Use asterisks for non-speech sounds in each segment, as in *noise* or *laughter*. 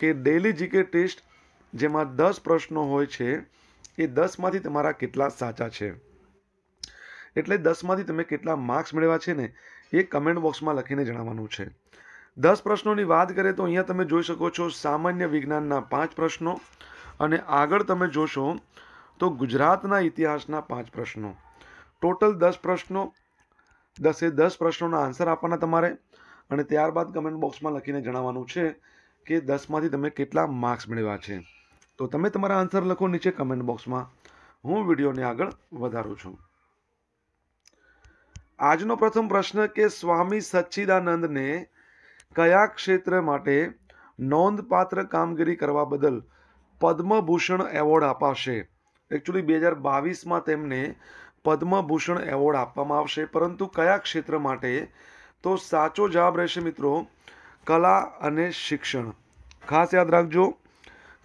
કે daily GK test જેમાં દસ પ્રશ્નો હોય છે એ દસમાંથી તમારા કેટલા સાચા છે એટલે દસમાંથી તમે કેટલા માર્ક્સ મેળવ્યા છે ને એ કમેન્ટ બોક્સમાં લખીને જણાવવાનું છે દસ પ્રશ્નોની વાત કરીએ તો અહીંયા તમે જોઈ શકો છો સામાન્ય વિજ્ઞાનના પાંચ પ્રશ્નો અને આગળ તમે જોશો તો ગુજરાતના ઇતિહાસના પાંચ પ્રશ્નો ટોટલ દસ પ્રશ્નો દસે દસ પ્રશ્નોના આન્સર આપવાના તમારે અને ત્યારબાદ કમેન્ટ બોક્સમાં લખીને જણાવવાનું છે કે દસમાંથી તમે કેટલા માર્ક્સ મેળવ્યા છે તો તમે તમારા આન્સર લખો નીચે કમેન્ટ બોક્સમાં હું વિડીયોને આગળ વધારું છું આજનો પ્રથમ પ્રશ્ન કે સ્વામી સચ્ચિદાનંદને કયા ક્ષેત્ર માટે નોંધપાત્ર કામગીરી કરવા બદલ પદ્મભૂષણ એવોર્ડ અપાશે એકચ્યુઅલી બે હજાર બાવીસમાં તેમને પદ્મભૂષણ એવોર્ડ આપવામાં આવશે પરંતુ કયા ક્ષેત્ર માટે તો સાચો જવાબ રહેશે મિત્રો કલા અને શિક્ષણ ખાસ યાદ રાખજો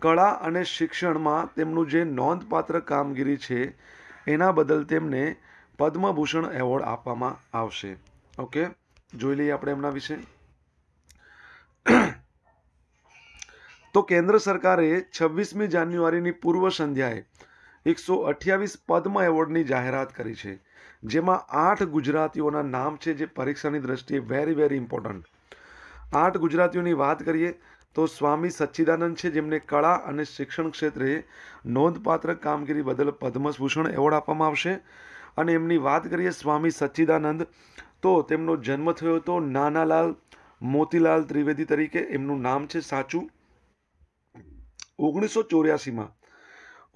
કળા અને શિક્ષણમાં તેમનું જે નોંધપાત્ર કામગીરી છે એના બદલ તેમને પદ્મભૂષણ એવોર્ડ આપવામાં આવશે ઓકે જોઈ લઈએ આપણે એમના વિશે તો કેન્દ્ર સરકારે છવ્વીસમી જાન્યુઆરીની પૂર્વ સંધ્યાએ એકસો અઠ્યાવીસ પદ્મ એવોર્ડની જાહેરાત કરી છે જેમાં આઠ ગુજરાતીઓના નામ છે જે પરીક્ષાની દ્રષ્ટિએ વેરી વેરી ઇમ્પોર્ટન્ટ આઠ ગુજરાતીઓની વાત કરીએ તો સ્વામી સચ્ચિદાનંદ છે જેમને કળા અને શિક્ષણ ક્ષેત્રે નોંધપાત્ર કામગીરી બદલ પદ્મભૂષણ એવોર્ડ આપવામાં આવશે અને એમની વાત કરીએ સ્વામી સચ્ચિદાનંદ તો તેમનો જન્મ થયો હતો નાનાલાલ મોતીલાલ ત્રિવેદી તરીકે એમનું નામ છે સાચું ઓગણીસો ચોર્યાસીમાં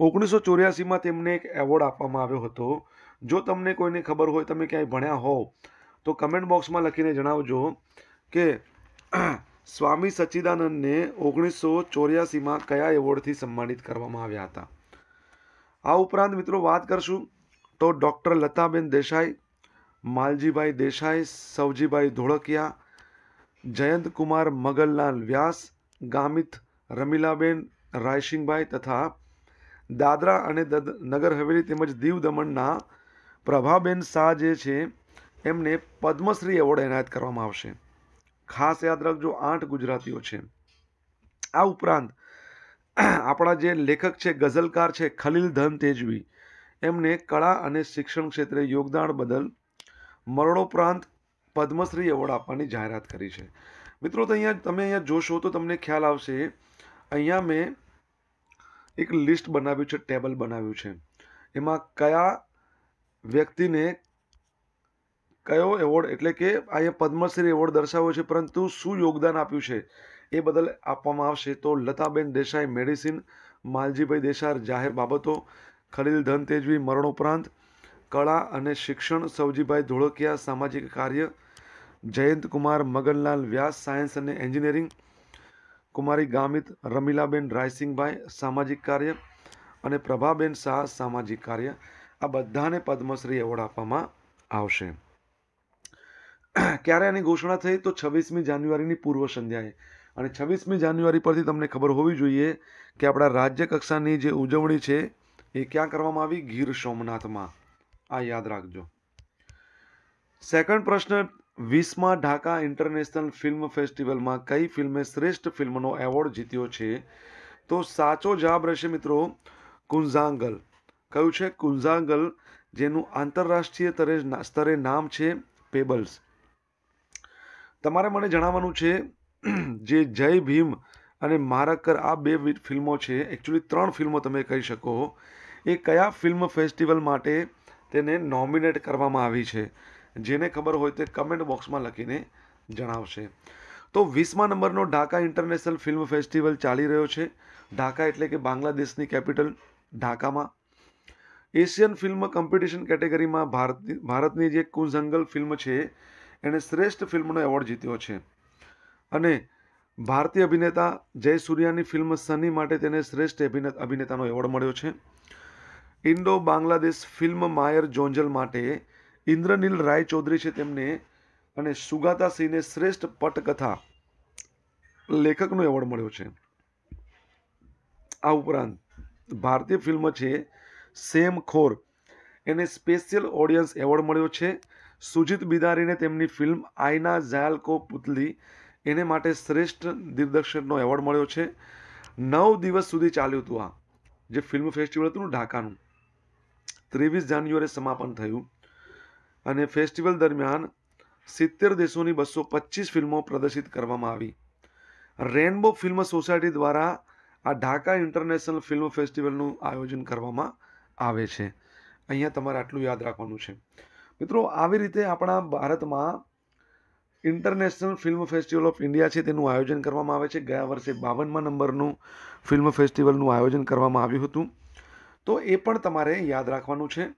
ઓગણીસો ચોર્યાસીમાં તેમને એક એવોર્ડ આપવામાં આવ્યો હતો જો તમને કોઈને ખબર હોય તમે ક્યાંય ભણ્યા હોવ તો કમેન્ટ બોક્સમાં લખીને જણાવજો કે સ્વામી સચ્ચિદાનંદને ઓગણીસો ચોર્યાસીમાં કયા એવોર્ડથી સન્માનિત કરવામાં આવ્યા હતા આ ઉપરાંત મિત્રો વાત કરશું તો ડૉક્ટર લતાબેન દેસાઈ માલજીભાઈ દેસાઈ સવજીભાઈ ધોળકિયા જયંતકુમાર મગનલાલ વ્યાસ ગામિત રમીલાબેન રાયસિંગભાઈ તથા દાદરા અને નગર હવેલી તેમજ દીવ દમણના પ્રભાબેન શાહ જે છે એમને પદ્મશ્રી એવોર્ડ એનાયત કરવામાં આવશે ખાસ યાદ રાખજો આઠ ગુજરાતીઓ છે આ ઉપરાંત આપણા જે લેખક છે ગઝલકાર છે ખલીલ ધન તેજવી એમને કળા અને શિક્ષણ ક્ષેત્રે યોગદાન બદલ મરણોપરાંત પદ્મશ્રી એવોર્ડ આપવાની જાહેરાત કરી છે મિત્રો તો અહીંયા તમે અહીંયા જોશો તો તમને ખ્યાલ આવશે અહીંયા મેં એક લિસ્ટ બનાવ્યું છે ટેબલ બનાવ્યું છે એમાં કયા વ્યક્તિને કયો એવોર્ડ એટલે કે અહીંયા પદ્મશ્રી એવોર્ડ દર્શાવ્યો છે પરંતુ શું યોગદાન આપ્યું છે એ બદલ આપવામાં આવશે તો લતાબેન દેસાઈ મેડિસિન માલજીભાઈ દેસાર જાહેર બાબતો ખલીલ ધન તેજવી મરણોપરાંત કળા અને શિક્ષણ સવજીભાઈ ધોળકિયા સામાજિક કાર્ય જયંતકુમાર મગનલાલ વ્યાસ સાયન્સ અને એન્જિનિયરિંગ કુમારી ગામિત રમીલાબેન રાયસિંગભાઈ સામાજિક કાર્ય અને પ્રભાબેન શાહ સામાજિક કાર્ય આ બધાને પદ્મશ્રી એવોર્ડ આપવામાં આવશે *clears throat* ક્યારે આની ઘોષણા થઈ તો છવ્વીસમી જાન્યુઆરીની પૂર્વ સંધ્યાએ અને છવ્વીસમી જાન્યુઆરી પરથી તમને ખબર હોવી જોઈએ કે આપણા રાજ્ય કક્ષાની જે ઉજવણી છે એ ક્યાં કરવામાં આવી ગીર સોમનાથમાં આ યાદ રાખજો સેકન્ડ પ્રશ્ન વીસમાં ઢાકા ઇન્ટરનેશનલ ફિલ્મ ફેસ્ટિવલમાં કઈ ફિલ્મે શ્રેષ્ઠ ફિલ્મનો એવોર્ડ જીત્યો છે તો સાચો જવાબ રહેશે મિત્રો કુંઝાંગલ કયું છે કુંઝાંગલ જેનું આંતરરાષ્ટ્રીય સ્તરે નામ છે પેબલ્સ તમારે મને જણાવવાનું છે જે જય ભીમ અને મારાકર આ બે ફિલ્મો છે એકચ્યુઅલી ત્રણ ફિલ્મો તમે કહી શકો એ કયા ફિલ્મ ફેસ્ટિવલ માટે તેને નોમિનેટ કરવામાં આવી છે જેને ખબર હોય તે કમેન્ટ બોક્સમાં લખીને જણાવશે તો વીસમા નંબરનો ઢાકા ઇન્ટરનેશનલ ફિલ્મ ફેસ્ટિવલ ચાલી રહ્યો છે ઢાકા એટલે કે બાંગ્લાદેશની કેપિટલ ઢાકામાં એશિયન ફિલ્મ કોમ્પિટિશન કેટેગરીમાં ભારત ભારતની જે કુંઝંગલ ફિલ્મ છે એણે શ્રેષ્ઠ ફિલ્મનો એવોર્ડ જીત્યો છે અને ભારતીય અભિનેતા જય સૂર્યાની ફિલ્મ સની માટે તેને શ્રેષ્ઠ અભિનેતાનો એવોર્ડ મળ્યો છે ઇન્ડો બાંગ્લાદેશ ફિલ્મ માયર જોંજલ માટે ઇન્દ્રનીલ રાય ચૌધરી છે તેમને અને સુગાતા સિંહને શ્રેષ્ઠ પટકથા લેખકનો એવોર્ડ મળ્યો છે આ ઉપરાંત ભારતીય ફિલ્મ છે સેમ ખોર એને સ્પેશિયલ ઓડિયન્સ એવોર્ડ મળ્યો છે સુજીત બિદારીને તેમની ફિલ્મ આઈના ઝાલ કો પુતલી એને માટે શ્રેષ્ઠ દિગ્દર્શકનો એવોર્ડ મળ્યો છે નવ દિવસ સુધી ચાલ્યું હતું આ જે ફિલ્મ ફેસ્ટિવલ હતું ઢાકાનું ત્રેવીસ જાન્યુઆરીએ સમાપન થયું અને ફેસ્ટિવલ દરમિયાન સિત્તેર દેશોની બસો પચીસ ફિલ્મો પ્રદર્શિત કરવામાં આવી રેનબો ફિલ્મ સોસાયટી દ્વારા આ ઢાકા ઇન્ટરનેશનલ ફિલ્મ ફેસ્ટિવલનું આયોજન કરવામાં આવે છે અહીંયા તમારે આટલું યાદ રાખવાનું છે મિત્રો આવી રીતે આપણા ભારતમાં international film festival of India છે તેનું આયોજન કરવામાં આવે છે ગયા વર્ષે બાવનમાં નંબરનું ફિલ્મ ફેસ્ટિવલનું આયોજન કરવામાં આવ્યું હતું તો એ પણ તમારે યાદ રાખવાનું છે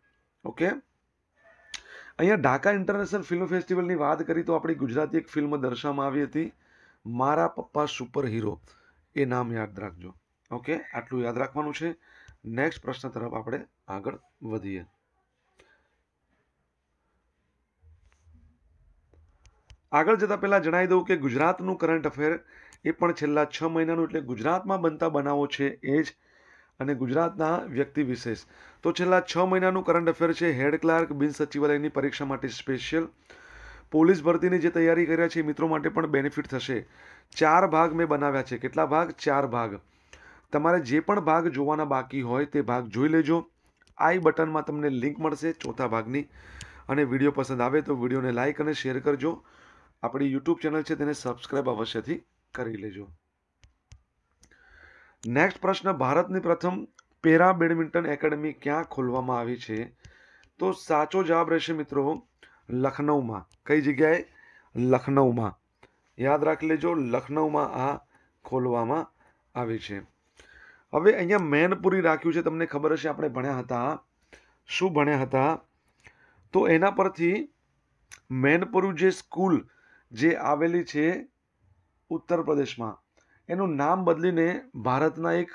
ઓકે અહીંયા ઢાકા ઇન્ટરનેશનલ ફિલ્મ ફેસ્ટિવલની વાત કરી તો આપણી ગુજરાતી એક ફિલ્મ દર્શાવવામાં આવી હતી મારા પપ્પા સુપર હીરો એ નામ યાદ રાખજો ઓકે આટલું યાદ રાખવાનું છે નેક્સ્ટ પ્રશ્ન તરફ આપણે આગળ વધીએ આગળ જતાં પહેલાં જણાવી દઉં કે ગુજરાતનું કરંટ અફેર એ પણ છેલ્લા છ મહિનાનું એટલે ગુજરાતમાં બનતા બનાવો છે એ જ અને ગુજરાતના વ્યક્તિ વિશેષ તો છેલ્લા છ મહિનાનું કરંટ અફેર છે હેડ ક્લાર્ક બિન સચિવાલયની પરીક્ષા માટે સ્પેશિયલ પોલીસ ભરતીની જે તૈયારી કર્યા છે એ મિત્રો માટે પણ બેનિફિટ થશે ચાર ભાગ મેં બનાવ્યા છે કેટલા ભાગ ચાર ભાગ તમારે જે પણ ભાગ જોવાના બાકી હોય તે ભાગ જોઈ લેજો આઈ બટનમાં તમને લિંક મળશે ચોથા ભાગની અને વિડીયો પસંદ આવે તો વિડીયોને લાઇક અને શેર કરજો આપણી યુટ્યુબ ચેનલ છે તેને સબસ્ક્રાઈબ અવશ્યથી કરી લેજો નેક્સ્ટ પ્રશ્ન ભારતની પ્રથમ પેરા બેડમિન્ટન એકેડમી ક્યાં ખોલવામાં આવી છે તો સાચો જવાબ રહેશે મિત્રો લખનઉમાં કઈ જગ્યાએ લખનઉમાં યાદ રાખી લેજો લખનઉમાં આ ખોલવામાં આવી છે હવે અહીંયા મેનપુરી રાખ્યું છે તમને ખબર હશે આપણે ભણ્યા હતા શું ભણ્યા હતા તો એના પરથી મેનપુરું જે સ્કૂલ જે આવેલી છે ઉત્તર પ્રદેશમાં એનું નામ બદલીને ભારતના એક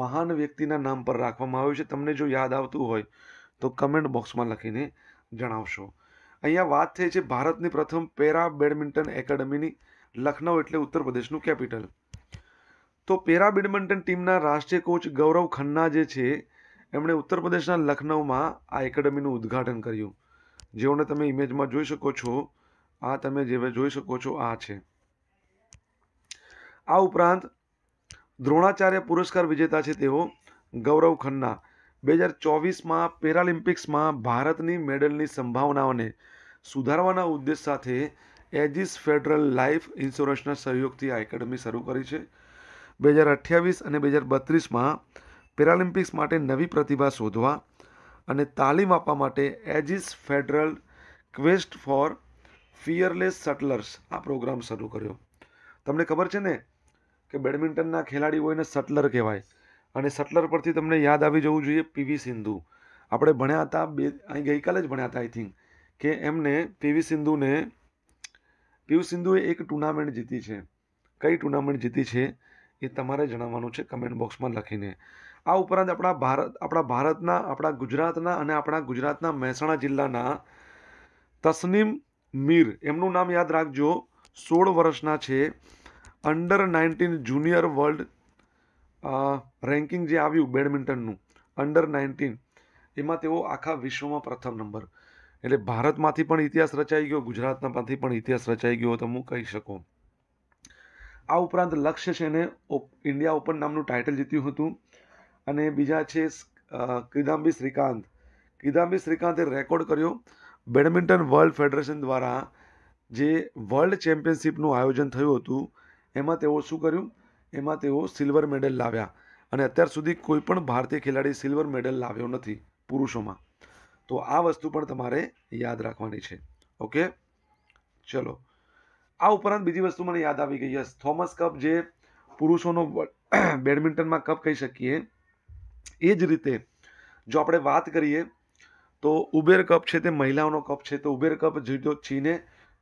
મહાન વ્યક્તિના નામ પર રાખવામાં આવ્યું છે તમને જો યાદ આવતું હોય તો કમેન્ટ બોક્સમાં લખીને જણાવશો અહીંયા વાત થઈ છે ભારતની પ્રથમ પેરા બેડમિન્ટન એકેડમીની લખનઉ એટલે ઉત્તર પ્રદેશનું કેપિટલ તો પેરા બેડમિન્ટન ટીમના રાષ્ટ્રીય કોચ ગૌરવ ખન્ના જે છે એમણે ઉત્તર પ્રદેશના લખનઉમાં આ એકેડમીનું ઉદ્ઘાટન કર્યું જેઓને તમે ઇમેજમાં જોઈ શકો છો આ તમે જેવે જોઈ શકો છો આ છે આ ઉપરાંત દ્રોણાચાર્ય પુરસ્કાર વિજેતા છે તેઓ ગૌરવ ખન્ના બે હજાર ચોવીસમાં પેરાલિમ્પિક્સમાં ભારતની મેડલની સંભાવનાઓને સુધારવાના ઉદ્દેશ સાથે એજિસ ફેડરલ લાઈફ ઇન્સ્યોરન્સના સહયોગથી આ એકેડમી શરૂ કરી છે બે હજાર અઠ્યાવીસ અને બે હજાર બત્રીસમાં પેરાલિમ્પિક્સ માટે નવી પ્રતિભા શોધવા અને તાલીમ આપવા માટે Aegis Federal quest for fearless shuttlers આ પ્રોગ્રામ શરૂ કર્યો તમને ખબર છે ને કે બેડમિન્ટનના ખેલાડીઓને સટલર કહેવાય અને સટલર પરથી તમને યાદ આવી જવું જોઈએ પીવી સિંધુ આપણે ભણ્યા હતા બે અહીં ગઈકાલે જ ભણ્યા હતા આઈ થિંક કે એમને પીવી સિંધુને પીવી સિંધુએ એક ટુર્નામેન્ટ જીતી છે કઈ ટુર્નામેન્ટ જીતી છે એ તમારે જણાવવાનું છે કમેન્ટ બોક્સમાં લખીને આ ઉપરાંત આપણા ભારત આપણા ભારતના આપણા ગુજરાતના અને આપણા ગુજરાતના મહેસાણા જિલ્લાના તસનીમ મીર એમનું નામ યાદ રાખજો સોળ વર્ષના છે under nineteen junior world ranking જે આવ્યું બેડમિન્ટનનું અંડર નાઇન્ટીન એમાં તેઓ આખા વિશ્વમાં પ્રથમ નંબર એટલે ભારતમાંથી પણ ઇતિહાસ રચાઈ ગયો ગુજરાતનામાંથી પણ ઇતિહાસ રચાઈ ગયો તમે કહી શકો આ ઉપરાંત લક્ષ્ય છે એને ઇન્ડિયા ઓપન નામનું ટાઇટલ જીત્યું હતું અને બીજા છે કિદામ્બી શ્રીકાંત કિદામ્બી શ્રીકાંતે રેકોર્ડ કર્યો બેડમિન્ટન વર્લ્ડ ફેડરેશન દ્વારા જે વર્લ્ડ ચેમ્પિયનશિપનું આયોજન થયું હતું એમાં તેઓ શું કર્યું એમાં તેઓ સિલ્વર મેડલ લાવ્યા અને અત્યાર સુધી કોઈ પણ ભારતીય ખેલાડી સિલ્વર મેડલ લાવ્યો નથી પુરુષોમાં તો આ વસ્તુ પણ તમારે યાદ રાખવાની છે ઓકે ચલો આ ઉપરાંત બીજી વસ્તુ મને યાદ આવી ગઈ યસ થોમસ કપ જે પુરુષોનો બેડમિન્ટનમાં કપ કહી શકીએ એ જ રીતે જો આપણે વાત કરીએ તો ઉબેર કપ છે તે મહિલાઓનો કપ છે તો ઉબેર કપ જીત્યો ચીને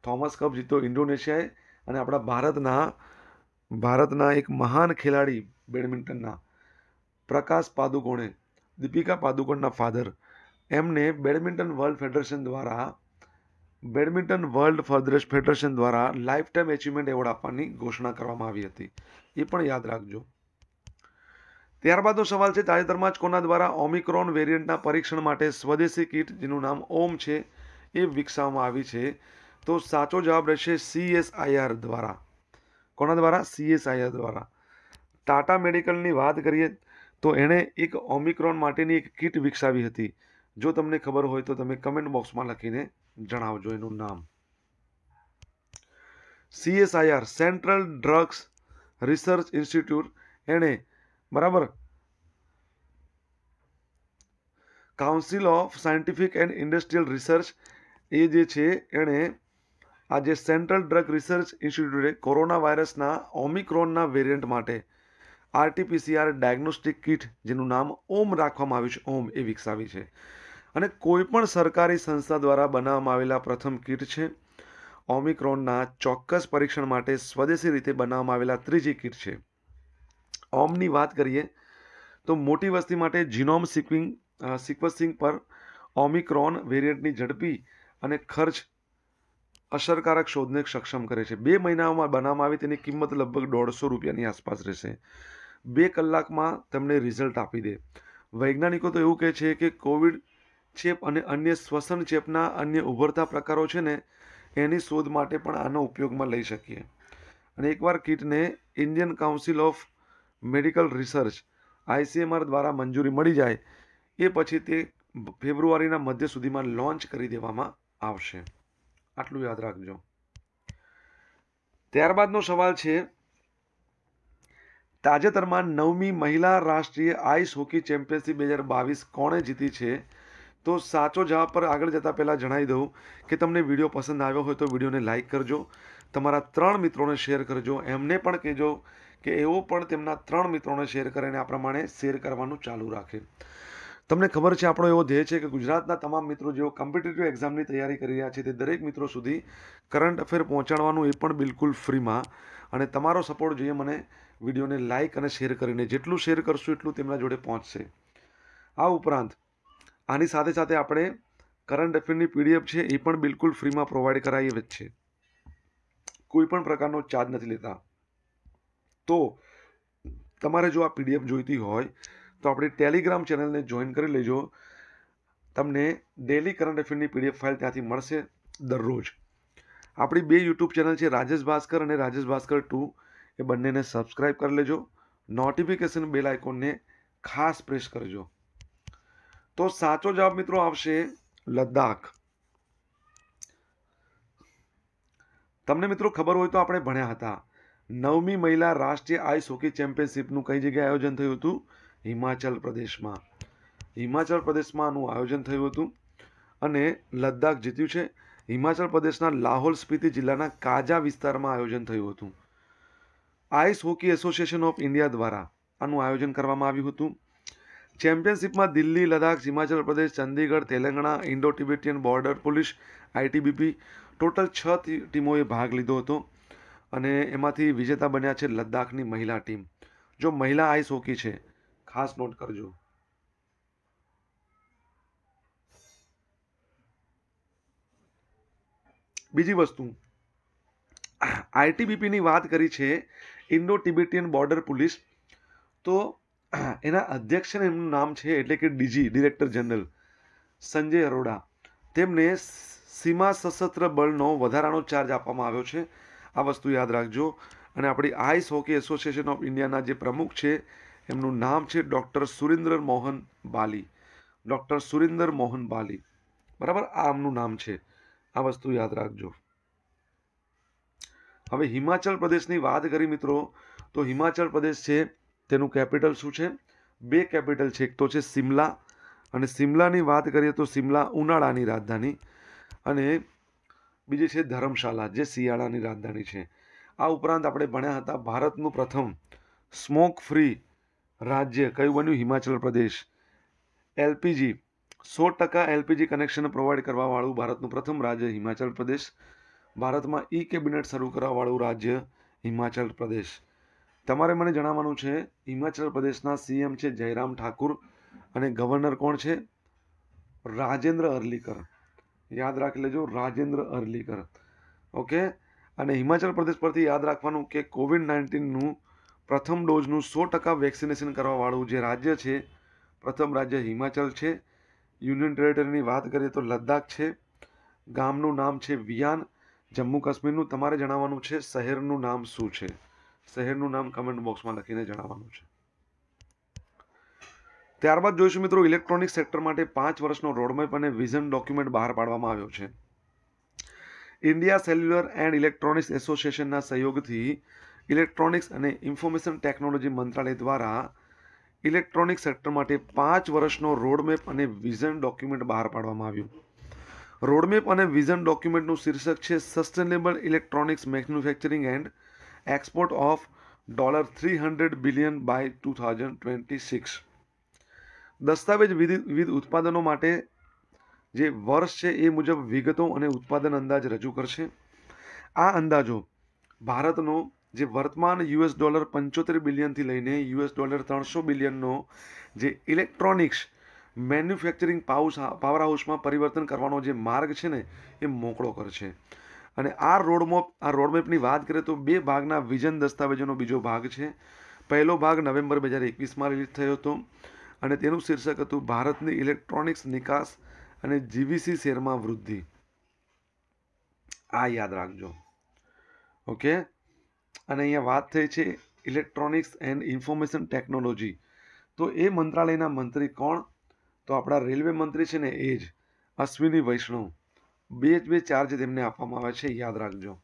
થોમસ કપ જીત્યો ઇન્ડોનેશિયાએ અને આપણા ભારતના ભારતના એક મહાન ખેલાડી બેડમિન્ટનના પ્રકાશ પાદુકોણે દીપિકા પાદુકોણના ફાધર એમને બેડમિન્ટન વર્લ્ડ ફેડરેશન દ્વારા બેડમિન્ટન વર્લ્ડ ફેડરેશન દ્વારા લાઈફ ટાઈમ એચિવમેન્ટ એવોર્ડ આપવાની ઘોષણા કરવામાં આવી હતી એ પણ યાદ રાખજો ત્યારબાદનો સવાલ છે તાજેતરમાં જ કોના દ્વારા ઓમિક્રોન વેરિયન્ટના પરીક્ષણ માટે સ્વદેશી કીટ જેનું નામ ઓમ છે એ વિકસાવવામાં આવી છે તો સાચો જવાબ રહેશે સીએસઆઈઆર દ્વારા કોના દ્વારા સીએસઆઈઆર દ્વારા ટાટા મેડિકલની વાત કરીએ તો એણે એક ઓમિક્રોન માટેની એક કીટ વિકસાવી હતી જો તમને ખબર હોય તો તમે કમેન્ટ બોક્સમાં લખીને જણાવજો એનું નામ CSIR central drugs research institute એણે બરાબર council of scientific and industrial research એ જે છે એણે આ જે સેન્ટ્રલ ડ્રગ રિસર્ચ ઇન્સ્ટિટ્યૂટે કોરોના વાયરસના ઓમિક્રોનના વેરિયન્ટ માટે આરટીપીસીઆર ડાયગ્નોસ્ટિક કિટ જેનું નામ ઓમ રાખવામાં આવ્યું છે ઓમ એ વિકસાવી છે અને કોઈપણ સરકારી સંસ્થા દ્વારા બનાવવામાં આવેલા પ્રથમ કિટ છે ઓમિક્રોનના ચોક્કસ પરીક્ષણ માટે સ્વદેશી રીતે બનાવવામાં આવેલા ત્રીજી કિટ છે ઓમની વાત કરીએ તો મોટી વસ્તી માટે જીનોમ સિક્વિંગ સિક્વસિંગ પર ઓમિક્રોન વેરિયન્ટની ઝડપી અને ખર્ચ અસરકારક શોધને સક્ષમ કરે છે બે મહિનામાં બનાવવામાં આવી તેની કિંમત લગભગ દોઢસો રૂપિયાની આસપાસ રહેશે બે કલાકમાં તમને રિઝલ્ટ આપી દે વૈજ્ઞાનિકો તો એવું કહે છે કે કોવિડ ચેપ અને અન્ય શ્વસન ચેપના અન્ય ઉભરતા પ્રકારો છે ને એની શોધ માટે પણ આનો ઉપયોગમાં લઈ શકીએ અને એકવાર કિટને Indian council of medical research ICMR દ્વારા મંજૂરી મળી જાય એ પછી તે ફેબ્રુઆરીના મધ્ય સુધીમાં લોન્ચ કરી દેવામાં આવશે આટલું યાદ રાખજો ત્યારબાદનો સવાલ છે તાજેતરમાં નવમી મહિલા રાષ્ટ્રીય આઈસ હોકી ચેમ્પિયનશિપ બે હજાર બાવીસ કોણે જીતી છે તો સાચો જવાબ પર આગળ જતાં પહેલાં જણાવી દઉં કે તમને વિડીયો પસંદ આવ્યો હોય તો વિડીયોને લાઇક કરજો તમારા ત્રણ મિત્રોને શેર કરજો એમને પણ કહેજો કે એઓ પણ તેમના ત્રણ મિત્રોને શેર કરીને આ પ્રમાણે શેર કરવાનું ચાલુ રાખે તમને ખબર છે આપણો એવો ધ્યેય છે કે ગુજરાતના તમામ મિત્રો જેઓ કોમ્પિટિટિવ એક્ઝામની તૈયારી કરી રહ્યા છે તે દરેક મિત્રો સુધી કરંટ અફેર પહોંચાડવાનું એ પણ બિલકુલ ફ્રીમાં અને તમારો સપોર્ટ જોઈએ મને વિડીયોને લાઇક અને શેર કરીને જેટલું શેર કરશું એટલું તેમના જોડે પહોંચશે આ ઉપરાંત આની સાથે સાથે આપણે કરંટ અફેરની પીડીએફ છે એ પણ બિલકુલ ફ્રીમાં પ્રોવાઈડ કરાવીએ છે કોઈ પણ પ્રકારનો ચાર્જ નથી લેતા તો તમારે જો આ પીડીએફ જોઈતી હોય તો આપણી ટેલિગ્રામ ચેનલને જોઈન કરી લેજો તમને ડેલી કરંટ અફેરની પીડીએફ ફાઇલ ત્યાંથી મળશે દરરોજ આપણી બે યુટ્યુબ ચેનલ છે રાજેશ ભાસ્કર અને રાજેશ ભાસ્કર ટુ એ બંનેને સબસ્ક્રાઇબ કરી લેજો નોટિફિકેશન બેલ આઇકોનને ખાસ પ્રેસ કરજો તો સાચો જવાબ મિત્રો આવશે લદ્દાખ તમને મિત્રો ખબર હોય તો આપણે ભણ્યા હતા નવમી મહિલા રાષ્ટ્રીય આઈસ હોકી ચેમ્પિયનશિપનું કઈ જગ્યાએ આયોજન થયું હતું હિમાચલ પ્રદેશમાં હિમાચલ પ્રદેશમાં આનું આયોજન થયું હતું અને લદ્દાખ જીત્યું છે હિમાચલ પ્રદેશના લાહોલ સ્પીતિ જિલ્લાના કાજા વિસ્તારમાં આયોજન થયું હતું ice hockey association of India દ્વારા આનું આયોજન કરવામાં આવ્યું હતું ચેમ્પિયનશિપમાં Delhi Ladakh Himachal Pradesh Chandigarh Telangana Indo Tibetan border police ITBP total છ ટીમોએ ભાગ લીધો હતો અને એમાંથી વિજેતા બન્યા છે લદ્દાખની મહિલા ટીમ જો મહિલા આઈસ હોકી છે ખાસ નોટ કરજો બીજી વસ્તુ આઈટીબીપીની વાત કરી છે ઇન્ડો ટિબેટિયન બોર્ડર પોલીસ તો એના અધ્યક્ષ એમનું નામ છે એટલે કે DG director general Sanjay Arora તેમને સીમા સશસ્ત્ર બળનો વધારાનો ચાર્જ આપવામાં આવ્યો છે આ વસ્તુ યાદ રાખજો અને આપણી આઈસ હોકી એસોસિએશન ઓફ ઇન્ડિયાના જે પ્રમુખ છે એમનું નામ છે ડૉક્ટર સુરેન્દ્ર મોહન બાલી ડૉક્ટર સુરેન્દ્ર મોહન બાલી બરાબર આ આમનું નામ છે આ વસ્તુ યાદ રાખજો હવે હિમાચલ પ્રદેશની વાત કરી મિત્રો તો હિમાચલ પ્રદેશ છે તેનું કેપિટલ શું છે બે કેપિટલ છે એક તો છે સિમલા અને સિમલાની વાત કરીએ તો સિમલા ઉનાળાની રાજધાની અને બીજી છે ધર્મશાલા જે શિયાળાની રાજધાની છે આ ઉપરાંત આપણે ભણ્યા હતા ભારતનું પ્રથમ સ્મોક ફ્રી રાજ્ય કયું બન્યું હિમાચલ પ્રદેશ એલપીજી સો ટકા એલપીજી કનેક્શન પ્રોવાઈડ કરવાવાળું ભારતનું પ્રથમ રાજ્ય હિમાચલ પ્રદેશ ભારતમાં ઈ કેબિનેટ શરૂ કરવાવાળું રાજ્ય હિમાચલ પ્રદેશ તમારે મને જણાવવાનું છે હિમાચલ પ્રદેશના સીએમ છે જયરામ ઠાકુર અને ગવર્નર કોણ છે રાજેન્દ્ર અરલીકર યાદ રાખી લેજો રાજેન્દ્ર અરલીકર ઓકે અને હિમાચલ પ્રદેશ પરથી યાદ રાખવાનું કે કોવિડ નાઇન્ટીનનું પ્રથમ ડોઝનું સો ટકા વેક્સિનેશન કરવાવાળું જે રાજ્ય છે પ્રથમ રાજ્ય હિમાચલ છે યુનિયન ટેરેટરીની વાત કરીએ તો લદ્દાખ છે ગામનું નામ છે વિયાન જમ્મુ કાશ્મીરનું તમારે જણાવવાનું છે શહેરનું નામ શું છે શહેરનું નામ કમેન્ટ બોક્સમાં લખીને જણાવવાનું છે ત્યારબાદ જોઈશું મિત્રો ઇલેક્ટ્રોનિક સેક્ટર માટે પાંચ વર્ષનો રોડમેપ અને વિઝન ડોક્યુમેન્ટ બહાર પાડવામાં આવ્યો છે ઇન્ડિયા સેલ્યુલર એન્ડ ઇલેક્ટ્રોનિક્સ એસોસિએશનના સહયોગથી ઇલેક્ટ્રોનિક્સ અને ઇન્ફોર્મેશન ટેકનોલોજી મંત્રાલય દ્વારા ઇલેક્ટ્રોનિક સેક્ટર માટે પાંચ વર્ષનો રોડમેપ અને વિઝન ડોક્યુમેન્ટ બહાર પાડવામાં આવ્યું રોડમેપ અને વિઝન ડોક્યુમેન્ટનું શીર્ષક છે sustainable electronics manufacturing and export of dollar three hundred billion by two thousand twenty six દસ્તાવેજ વિવિધ ઉત્પાદનો માટે જે વર્ષ છે એ મુજબ વિગતો અને ઉત્પાદન અંદાજ રજૂ કરશે આ અંદાજો ભારતનો જે વર્તમાન યુએસ ડોલર પંચોતેર બિલિયનથી લઈને યુએસ ડોલર ત્રણસો બિલિયનનો જે ઇલેક્ટ્રોનિક્સ મેન્યુફેક્ચરિંગ પાઉસ પાવર હાઉસમાં પરિવર્તન કરવાનો જે માર્ગ છે ને એ મોકળો કરશે અને આ રોડમેપ આ રોડમેપની વાત કરીએ તો બે ભાગના વિઝન દસ્તાવેજોનો બીજો ભાગ છે પહેલો ભાગ નવેમ્બર બે હજાર એકવીસમાં રિલીઝ થયો હતો અને તેનું શીર્ષક હતું ભારતની ઇલેક્ટ્રોનિક્સ નિકાસ અને જીવીસી શેરમાં વૃદ્ધિ આ યાદ રાખજો ઓકે અને અહીંયા વાત થઈ છે ઇલેક્ટ્રોનિક્સ એન્ડ ઇન્ફોર્મેશન ટેકનોલોજી તો એ મંત્રાલયના મંત્રી કોણ તો આપણા રેલવે મંત્રી છે ને એ જ અશ્વિની વૈષ્ણવ બે જ બે ચાર્જ તેમને આપવામાં આવે છે યાદ રાખજો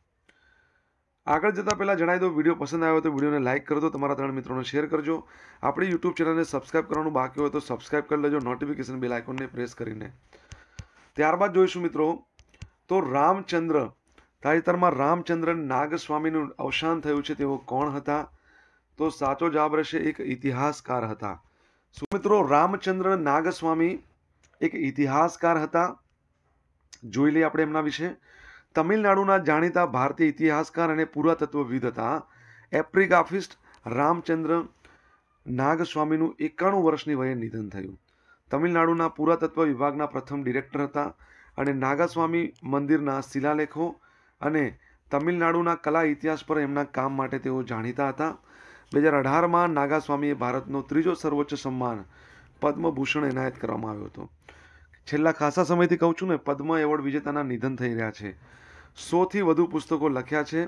આગળ જતાં પહેલાં જણાવી દો વિડીયો પસંદ આવ્યો તો વિડીયોને લાઇક કરો તો તમારા ત્રણ મિત્રોને શેર કરજો આપણે યુટ્યુબ ચેનલને સબસ્ક્રાઇબ કરવાનું બાકી હોય તો સબસ્ક્રાઇબ કરી લેજો નોટિફિકેશન બેલ આઇકોનને પ્રેસ કરીને ત્યારબાદ જોઈશું મિત્રો તો રામચંદ્ર તાજેતરમાં રામચંદ્ર નાગસ્વામીનું અવસાન થયું છે તેઓ કોણ હતા તો સાચો જવાબ રહેશે એક ઇતિહાસકાર હતા મિત્રો રામચંદ્ર નાગસ્વામી એક ઇતિહાસકાર હતા જોઈ લઈએ આપણે એમના વિશે તમિલનાડુના જાણીતા ભારતીય ઇતિહાસકાર અને પુરાતત્વવિદ હતા એપ્રિગાફિસ્ટ રામચંદ્ર નાગસ્વામીનું એકાણું વર્ષની વયે નિધન થયું તમિલનાડુના પુરાતત્વ વિભાગના પ્રથમ ડિરેક્ટર હતા અને નાગાસ્વામી મંદિરના શિલાલેખો અને તમિલનાડુના કલા ઇતિહાસ પર એમના કામ માટે તેઓ જાણીતા હતા બે હજાર અઢારમાં નાગાસ્વામીએ ભારતનો ત્રીજો સર્વોચ્ચ સન્માન પદ્મભૂષણ એનાયત કરવામાં આવ્યો હતો છેલ્લા ખાસા સમયથી કહું છું ને પદ્મ એવોર્ડ વિજેતાના નિધન થઈ રહ્યા છે સોથી વધુ પુસ્તકો લખ્યા છે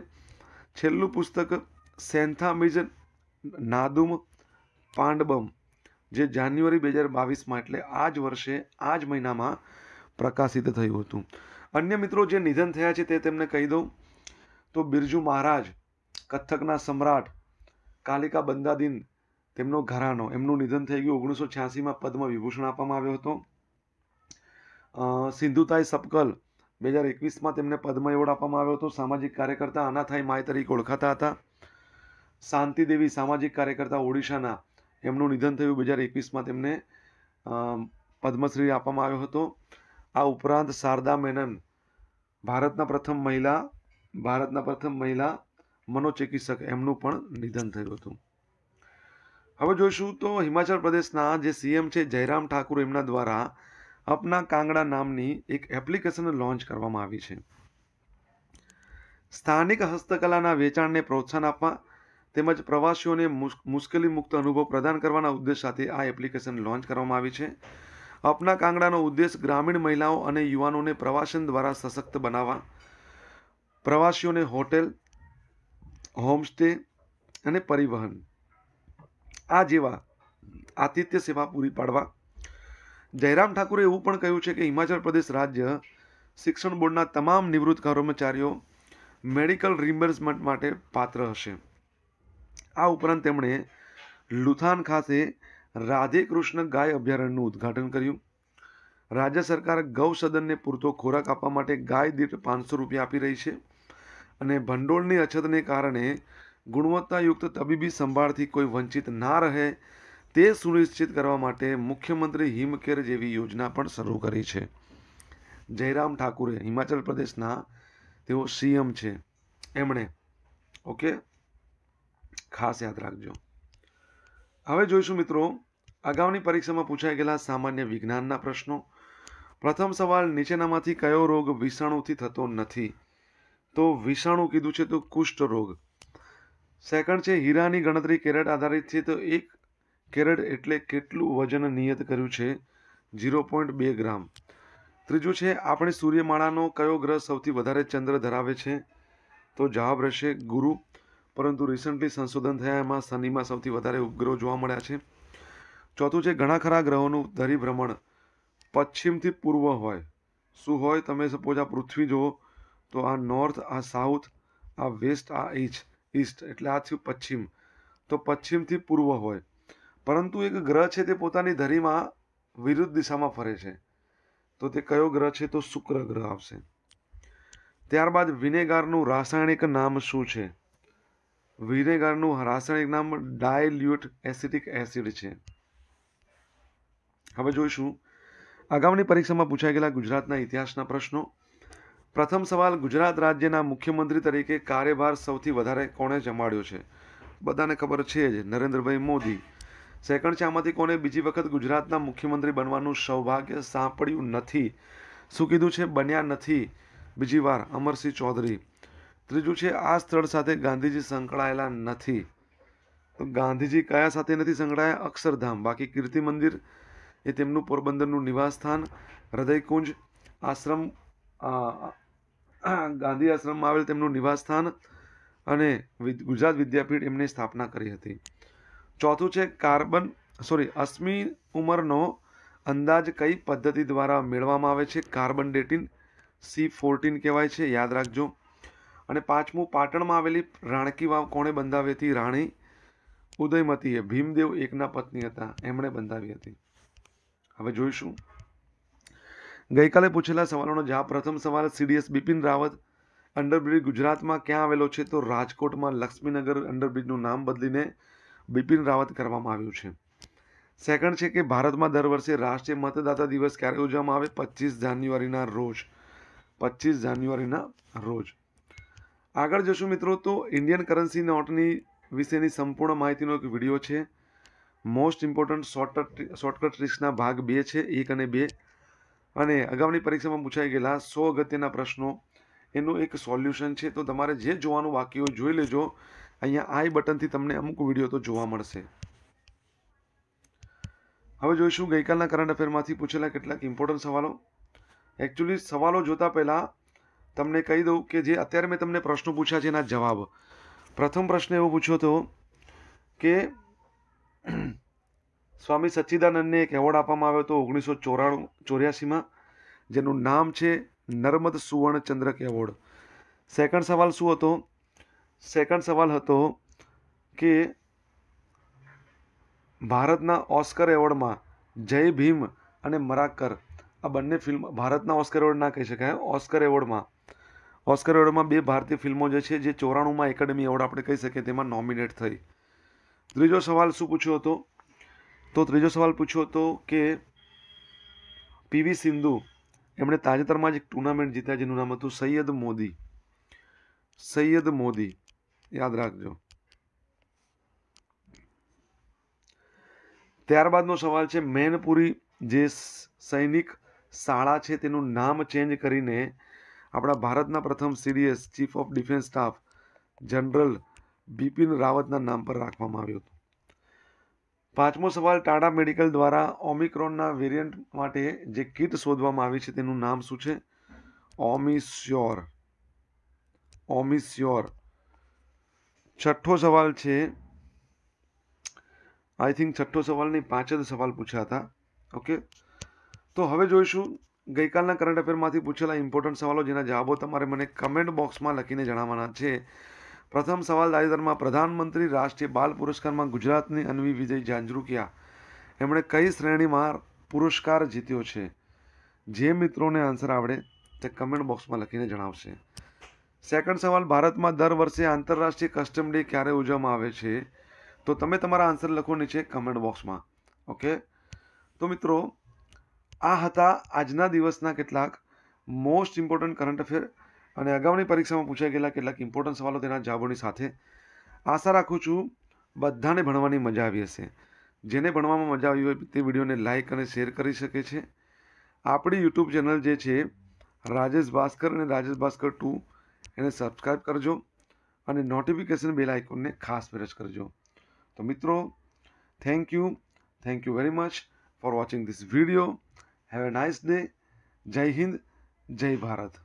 છેલ્લું પુસ્તક સેન્થામિજ નાદુમ પાંડબમ જે જાન્યુઆરી બે હજાર બાવીસમાં એટલે આ જ વર્ષે આ જ મહિનામાં પ્રકાશિત થયું હતું અન્ય મિત્રો જે નિધન થયા છે તે તેમને કહી દઉં તો બિરજુ મહારાજ કથકના સમ્રાટ કાલિકા બંદાદીન તેમનો ઘરાનો એમનું નિધન થઈ ગયું ઓગણીસો છ્યાસીમાં પદ્મ વિભૂષણ આપવામાં આવ્યો હતો સિંધુતાઈ સપકલ બે હજાર એકવીસમાં તેમને પદ્મ એવોર્ડ આપવામાં આવ્યો હતો સામાજિક કાર્યકર્તા અનાથાઈ માય તરીકે ઓળખાતા હતા શાંતિ દેવી સામાજિક કાર્યકર્તા ઓડિશાના એમનું નિધન થયું બે હજાર એકવીસમાં તેમને પદ્મશ્રી આપવામાં આવ્યો હતો આ ઉપરાંત શારદા મેનન ભારતના પ્રથમ મહિલા ભારતના પ્રથમ મહિલા મનોચિકિત્સક એમનું પણ નિધન થયું હતું હવે જોઈશું તો હિમાચલ પ્રદેશના જે સીએમ છે જયરામ ઠાકુર એમના દ્વારા અપના કાંગડા નામની એક એપ્લિકેશન લોન્ચ કરવામાં આવી છે સ્થાનિક હસ્તકલાના વેચાણને પ્રોત્સાહન આપવા તેમજ પ્રવાસીઓને મુશ્કેલી મુક્ત અનુભવ પ્રદાન કરવાના ઉદ્દેશ સાથે આ એપ્લિકેશન લોન્ચ કરવામાં આવી છે અપના કાંગડાનો ઉદ્દેશ ગ્રામીણ મહિલાઓ અને યુવાનોને પ્રવાસન દ્વારા સશક્ત બનાવવા પ્રવાસીઓને હોટેલ હોમસ્ટે અને પરિવહન આ જેવા આતિથ્ય સેવા પૂરી પાડવા જયરામ ઠાકુરે એવું પણ કહ્યું છે કે હિમાચલ પ્રદેશ રાજ્ય શિક્ષણ બોર્ડના તમામ નિવૃત્ત કર્મચારીઓ મેડિકલ રિમ્બર્સમેન્ટ માટે પાત્ર હશે આ ઉપરાંત તેમણે લુથાન ખાતે રાધે કૃષ્ણ ગાય અભયારણ્યનું ઉદ્ઘાટન કર્યું રાજ્ય સરકાર ગૌ સદનને પૂરતો ખોરાક આપવા માટે ગાય દીઠ પાંચસો રૂપિયા આપી રહી છે અને ભંડોળની અછતને કારણે ગુણવત્તાયુક્ત તબીબી સંભાળથી કોઈ વંચિત ના રહે તે સુનિશ્ચિત કરવા માટે મુખ્યમંત્રી હિમકેર જેવી યોજના પણ શરૂ કરી છે જયરામ ઠાકુરે હિમાચલ પ્રદેશના તેઓ સીએમ છે એમણે ઓકે ખાસ યાદ રાખજો હવે જોઈશું મિત્રો અગાઉની પરીક્ષામાં પૂછાઈ ગયેલા સામાન્ય વિજ્ઞાનના પ્રશ્નો પ્રથમ સવાલ નીચેનામાંથી કયો રોગ વિષાણુથી થતો નથી તો વિષાણુ કીધું છે તો કુષ્ઠ રોગ સેકન્ડ છે હીરાની ગણતરી કેરેટ આધારિત છે તો એક કેરેટ એટલે કેટલું વજન નિયત કર્યું છે ઝીરો પોઈન્ટ બે ગ્રામ ત્રીજું છે આપણે સૂર્યમાળાનો કયો ગ્રહ સૌથી વધારે ચંદ્ર ધરાવે છે તો જવાબ રહેશે ગુરુ પરંતુ રિસન્ટલી સંશોધન થયા એમાં શનિમાં સૌથી વધારે ઉપગ્રહો જોવા મળ્યા છે ચોથું છે ઘણા ખરા ગ્રહોનું ધરીભ્રમણ પશ્ચિમથી પૂર્વ હોય શું હોય તમે સપોઝ આ પૃથ્વી જુઓ તો આ નોર્થ આ સાઉથ આ વેસ્ટ આ ઈચ ઈસ્ટ એટલે આ થયું પશ્ચિમ તો પશ્ચિમથી પૂર્વ હોય પરંતુ એક ગ્રહ છે તે પોતાની ધરીમાં વિરુદ્ધ દિશામાં ફરે છે તો તે કયો ગ્રહ છે તો શુક્ર ગ્રહ આવશે ત્યારબાદ વિનેગારનું રાસાયણિક નામ શું છે વિનેગારનું રાસાયણિક નામ ડાયલ્યુટ એસિટિક એસિડ છે હવે જોઈશું આગાઉની પરીક્ષામાં પૂછાઈ ગયેલા ગુજરાતના ઇતિહાસના પ્રશ્નો પ્રથમ સવાલ ગુજરાત રાજ્યના મુખ્યમંત્રી તરીકે કાર્યભાર સૌથી વધારે કોણે જમાડ્યો છે બધાને ખબર છે જ નરેન્દ્રભાઈ મોદી સેકન્ડ ચામાંથી આમાંથી કોને બીજી વખત ગુજરાતના મુખ્યમંત્રી બનવાનું સૌભાગ્ય સાંપડ્યું નથી શું કીધું છે બન્યા નથી બીજી વાર અમરસિંહ ચૌધરી ત્રીજું છે આ સ્થળ સાથે ગાંધીજી સંકળાયેલા નથી તો ગાંધીજી કયા સાથે નથી સંકળાયા અક્ષરધામ બાકી કીર્તિ મંદિર એ તેમનું પોરબંદરનું નિવાસસ્થાન હૃદયકુંજ આશ્રમ ગાંધી આશ્રમમાં આવેલ તેમનું નિવાસસ્થાન અને ગુજરાત વિદ્યાપીઠ એમની સ્થાપના કરી હતી ચોથું છે કાર્બન સોરી અશ્મિ ઉંમરનો અંદાજ કઈ પદ્ધતિ દ્વારા મેળવવામાં આવે છે કાર્બન ડેટિન સી ફોર્ટીન કહેવાય છે યાદ રાખજો અને પાંચમું પાટણમાં આવેલી રાણકી વાવ કોણે બંધાવી હતી રાણી ઉદયમતીએ ભીમદેવ એકના પત્ની હતા એમણે બંધાવી હતી હવે જોઈશું ગઈકાલે પૂછેલા સવાલોનો જવાબ પ્રથમ સવાલ સીડીએસ બિપિન રાવત અંડરબ્રિજ ગુજરાતમાં ક્યાં આવેલો છે તો રાજકોટમાં લક્ષ્મીનગર અંડરબ્રિજનું નામ બદલીને બિપિન રાવત કરવામાં આવ્યું છે સેકન્ડ છે કે ભારતમાં દર વર્ષે રાષ્ટ્રીય મતદાતા દિવસ ક્યારે ઉજવવામાં આવે પચીસ જાન્યુઆરીના રોજ પચીસ જાન્યુઆરીના રોજ આગળ જશું મિત્રો તો ઇન્ડિયન કરન્સી નોટની વિશેની સંપૂર્ણ માહિતીનો એક વિડીયો છે મોસ્ટ ઇમ્પોર્ટન્ટ શોર્ટકટ શોર્ટકટ ટ્રિક્સના ભાગ બે છે એક અને બે અને અગાઉની પરીક્ષામાં પૂછાઈ ગયેલા સો અગત્યના પ્રશ્નો એનું એક સોલ્યુશન છે તો તમારે જે જોવાનું બાકી હોય જોઈ લેજો અહીંયા આઈ બટનથી તમને અમુક વિડીયો તો જોવા મળશે હવે જોઈશું ગઈકાલના કરંટ અફેરમાંથી પૂછેલા કેટલાક ઇમ્પોર્ટન્ટ સવાલો એકચ્યુઅલી સવાલો જોતા પહેલાં તમને કહી દઉં કે જે અત્યારે મેં તમને પ્રશ્નો પૂછ્યા છે એના જવાબ પ્રથમ પ્રશ્ન એવો પૂછ્યો હતો કે સ્વામી સચ્ચિદાનંદને એક એવોર્ડ આપવામાં આવ્યો હતો ઓગણીસો ચોરાણું ચોર્યાસીમાં જેનું નામ છે નર્મદ સુવર્ણ સુવર્ણચંદ્રક એવોર્ડ સેકન્ડ સવાલ શું હતો સેકન્ડ સવાલ હતો કે ભારતના ઓસ્કર એવોર્ડમાં જય ભીમ અને મરાક્કર આ બંને ફિલ્મ ભારતના ઓસ્કર એવોર્ડ ના કહી શકાય ઓસ્કર એવોર્ડમાં ઓસ્કર એવોર્ડમાં બે ભારતીય ફિલ્મો જે છે જે ચોરાણુંમાં એકેડમી એવોર્ડ આપણે કહી શકીએ તેમાં નોમિનેટ થઈ ત્રીજો સવાલ શું પૂછ્યો હતો તો ત્રીજો સવાલ પૂછ્યો હતો કે પીવી સિંધુ એમણે તાજેતરમાં જ એક ટુર્નામેન્ટ જીત્યા જેનું નામ હતું સૈયદ મોદી સૈયદ મોદી યાદ રાખજો ત્યારબાદનો સવાલ છે મેનપુરી જે સૈનિક શાળા છે તેનું નામ ચેન્જ કરીને આપણા ભારતના પ્રથમ CDS chief of defence staff general Bipin રાવતના નામ પર રાખવામાં આવ્યું હતું પાંચમો સવાલ ટાટા મેડિકલ દ્વારા ઓમિક્રોનના વેરિયન્ટ માટે જે કિટ શોધવામાં આવી છે તેનું નામ શું છે ઓમિસ્યોર ઓમિસ્યોર છઠ્ઠો સવાલ છે આઈ થિંક છઠ્ઠો સવાલ નહીં પાંચ જ સવાલ પૂછ્યા હતા ઓકે તો હવે જોઈશું ગઈકાલના કરંટ અફેરમાંથી પૂછેલા ઇમ્પોર્ટન્ટ સવાલો જેના જવાબો તમારે મને કમેન્ટ બોક્સમાં લખીને જણાવવાના છે પ્રથમ સવાલ તાજેતરમાં પ્રધાનમંત્રી રાષ્ટ્રીય બાલ પુરસ્કારમાં ગુજરાતની અન્વી વિજય ઝાંઝરૂકિયા એમણે કઈ શ્રેણીમાં પુરસ્કાર જીત્યો છે જે મિત્રોને આન્સર આવડે તે કમેન્ટ બોક્સમાં લખીને જણાવશે સેકન્ડ સવાલ ભારતમાં દર વર્ષે આંતરરાષ્ટ્રીય કસ્ટમ ડે ક્યારે ઉજવવામાં આવે છે તો તમે તમારા આન્સર લખો નીચે કમેન્ટ બોક્સમાં ઓકે તો મિત્રો આ હતા આજના દિવસના કેટલાક મોસ્ટ ઇમ્પોર્ટન્ટ કરંટ અફેર અને અગાઉની પરીક્ષામાં પૂછાઈ ગયેલા કેટલાક ઇમ્પોર્ટન્ટ સવાલો તેના જવાબોની સાથે આશા રાખું છું બધાને ભણવાની મજા આવી હશે જેને ભણવામાં મજા આવી હોય તે વિડીયોને લાઇક અને શેર કરી શકે છે આપણી યુટ્યુબ ચેનલ જે છે રાજેશ ભાસ્કર અને રાજેશ ભાસ્કર ટુ એને સબસ્ક્રાઈબ કરજો અને નોટિફિકેશન બેલ આઇકોનને ખાસ પ્રેસ કરજો તો મિત્રો thank you thank you very much for watching this video have a nice day Jai Hind જય ભારત